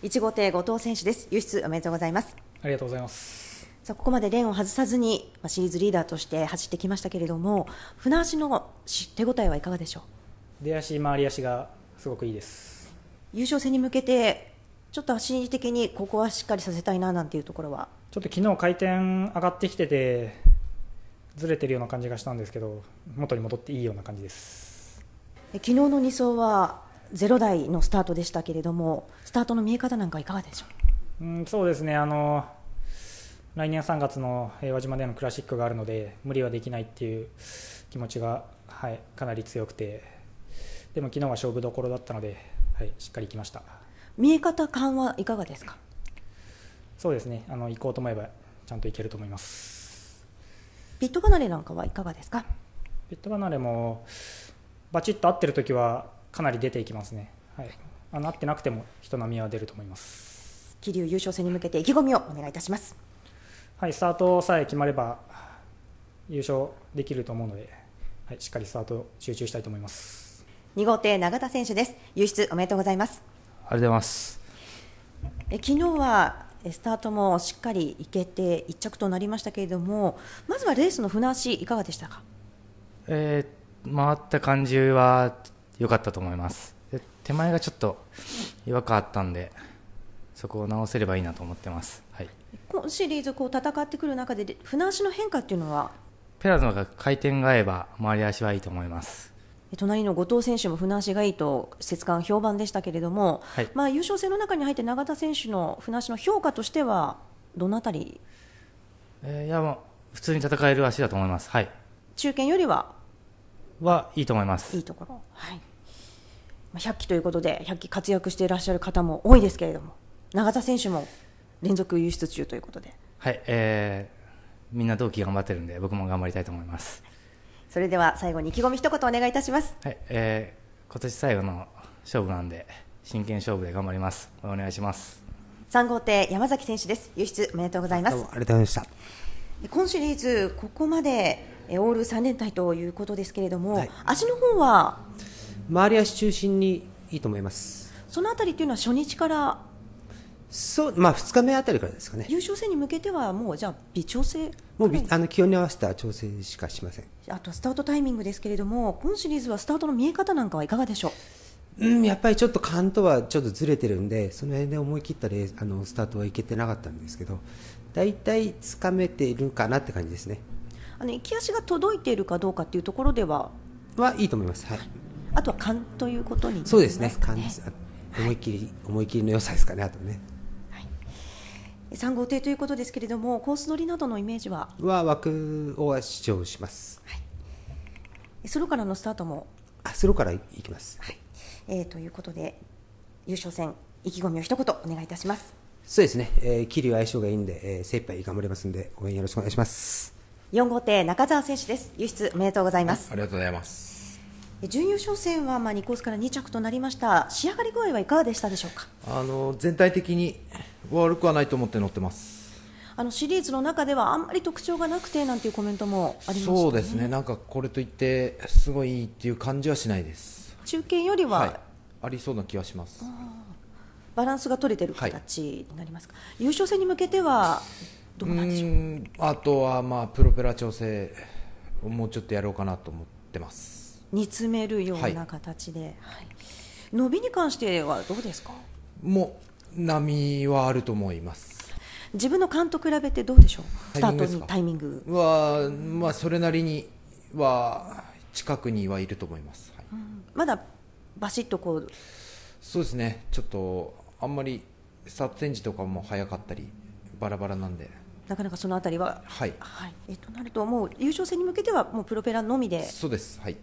1号艇後藤選手です。輸出おめでとうございます。ありがとうございます。さあここまでレーンを外さずに、まあ、シリーズリーダーとして走ってきましたけれども、船足の手応えはいかがでしょう出足、回り足がすごくいいです。優勝戦に向けて、ちょっと心理的にここはしっかりさせたいななんていうところはちょっと昨日回転上がってきてて、ずれてるような感じがしたんですけど、元に戻っていいような感じです昨日の2走はゼロ台のスタートでしたけれども、スタートの見え方なんかいかがでしょう、うん、そうですねあの、来年3月の平和島でのクラシックがあるので、無理はできないっていう気持ちが、はい、かなり強くて、でも昨日は勝負どころだったので、はい、しっかりいきました見え方、感はいかがですかそうですねあの、行こうと思えば、ちゃんといけると思います。ピット離れなんかはいかがですかピット離れもバチッと合ってる時はかなり出ていきますね、はい、あなってなくても人並みは出ると思います桐生優勝戦に向けて意気込みをお願いいたしますはいスタートさえ決まれば優勝できると思うので、はい、しっかりスタート集中したいと思います2号艇永田選手です優出おめでとうございますありがとうございますえ昨日はスタートもしっかり行けて一着となりましたけれどもまずはレースの船足いかがでしたかえー、回った感じはよかったと思いますで手前がちょっと違和感あったんでそこを直せればいいなと思ってます、はい、今シリーズこう戦ってくる中で船足の変化っていうのはペラのが回転が合えば回り足はいいと思います隣の後藤選手も船足がいいと節間評判でしたけれども、はい、まあ、優勝戦の中に入って永田選手の船足の評価としてはどのあたり、えー、いやもう普通に戦える足だと思います、はい、中堅よりははいいと思いますいいところ、はい、100期ということで100期活躍していらっしゃる方も多いですけれども永田選手も連続輸出中ということではい、えー、みんな同期頑張ってるんで僕も頑張りたいと思いますそれでは最後に意気込み一言お願いいたします、はいえー、今年最後の勝負なんで真剣勝負で頑張りますお願いします3号艇山崎選手です輸出おめでとうございますありがとうございました今シリーズここまでオール3連隊ということですけれども、はい、足の方は周り足中心にいいと思いますそのあたりというのは初日からそうまあ、2日目あたりからですかね優勝戦に向けてはもうじゃあ微調整もうあの気温に合わせた調整しかしませんあとスタートタイミングですけれども今シリーズはスタートの見え方なんかはいかがでしょう、うん、やっぱりちょっと勘とはちょっとずれてるんでその辺で思い切ったレあのスタートはいけてなかったんですけど大体つかめているかなって感じですねあの行き足が届いているかどうかっていうところでははいいと思います、はい、あとは勘ということに、ね、そうですね勘です思い切り、はい、思い切りの良さですかねあとね3号艇ということですけれどもコース取りなどのイメージはは枠を主張します、はい、ソロからのスタートもあソロからいきます、はいえー、ということで優勝戦意気込みを一言お願いいたしますそうですね、えー、桐生相性がいいんで、えー、精一杯頑張りますんで応援よろしくお願いします四号艇中澤選手です輸出おめでとうございます、ありがとうございます準優勝戦はまあ2コースから2着となりました仕上がり具合はいかがでしたでしょうかあの全体的に悪くはないと思って乗ってますあのシリーズの中ではあんまり特徴がなくてなんていうコメントもありまし、ね、そうですねなんかこれといってすごいいいっていう感じはしないです中堅よりは、はい、ありそうな気はしますバランスが取れてる形になりますか、はい、優勝戦に向けてはどうなんでしょうあとはまあプロペラ調整をもうちょっとやろうかなと思ってます煮詰めるような形で、はい、伸びに関してはどうですかもう波はあると思います自分の勘と比べてどうでしょうスタートにタイミングは、まあ、それなりには近くにはいると思います、はいうん、まだバシッとこうそうですねちょっとあんまりスタートンジとかも早かったりバラバラなんでなかなかそのあたりは、はい、はい、えとなると、もう優勝戦に向けては、もうプロペラのみで、そうです、はい、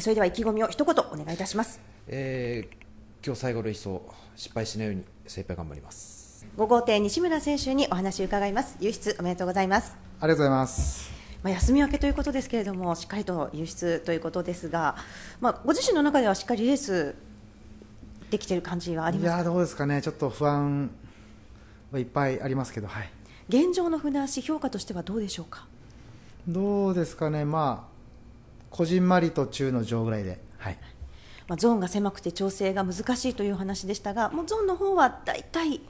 それでは意気込みを一言お願いいたします、えー、今日最後の一走失敗しないように精一杯頑張ります5号艇西村選手にお話を伺います輸出おめでとうございますありがとうございますまあ、休み明けということですけれどもしっかりと輸出ということですが、まあ、ご自身の中ではしっかりレースできている感じはありますかいやどうですかね、ちょっと不安はいっぱいありますけど、はい、現状の船足、評価としてはどうでしょうかどうですかね、まあ、こじんまりと中の上ぐらいで。はいまあ、ゾーンが狭くて調整が難しいという話でしたが、もうゾーンの方は大体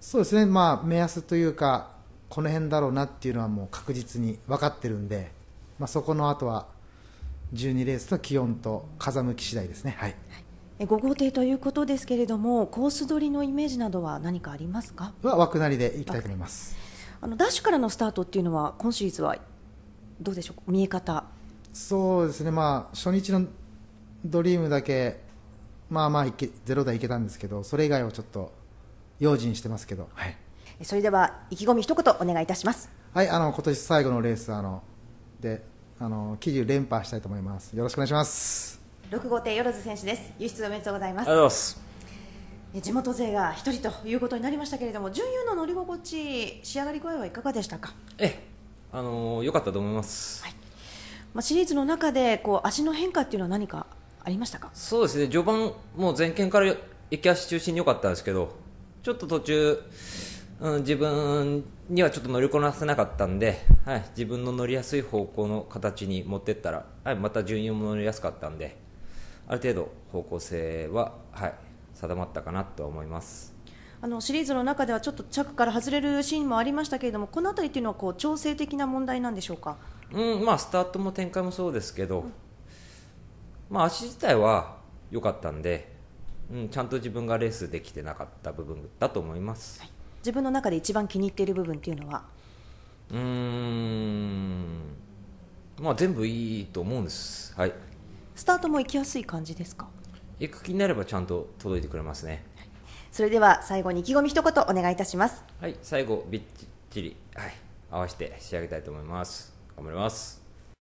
そうですね、まあ、目安というか、この辺だろうなっていうのはもう確実に分かってるんで、まあ、そこのあとは12レースの気温と風向き次第ですね。はい5号艇ということですけれども、コース取りのイメージなどは何かありますかは枠なりでいきたいと思いますあのダッシュからのスタートっていうのは、今シーズンはどうでしょう、見え方そうですね、まあ、初日のドリームだけ、まあまあいけ、ゼロ台いけたんですけど、それ以外はちょっと用心してますけど、はい、それでは意気込み、一言お願いいたします。はい、あの今年最後のレースあのであの記事連覇したいと思います。よろしくお願いします。六号艇よろず選手です。輸出おめでとうございます。ありがとうございます。地元勢が一人ということになりましたけれども、準優の乗り心地、仕上がり具合はいかがでしたか。え、あの良かったと思います。はい、まあ、シリーズの中でこう足の変化っていうのは何かありましたかそうですね序盤もう前傾から行き足中心に良かったんですけどちょっと途中、うん、自分にはちょっと乗りこなせなかったんで、はい、自分の乗りやすい方向の形に持っていったら、はい、また順位も乗りやすかったんである程度方向性は、はい、定まったかなと思います。あのシリーズの中ではちょっと着から外れるシーンもありましたけれどもこの辺りていうのはこう調整的な問題なんでしょうか、うんまあ、スタートも展開もそうですけど、うん、まあ、足自体は良かったんで、うん、ちゃんと自分がレースできてなかった部分だと思います、はい、自分の中で一番気に入っている部分っていうのはうーん、まあ、全部いいと思うんです、はい、スタートも行きやすい感じですか行く気になればちゃんと届いてくれますね。それでは最後に意気込み一言お願いいたしますはい最後びっちり、はい、合わせて仕上げたいと思います頑張ります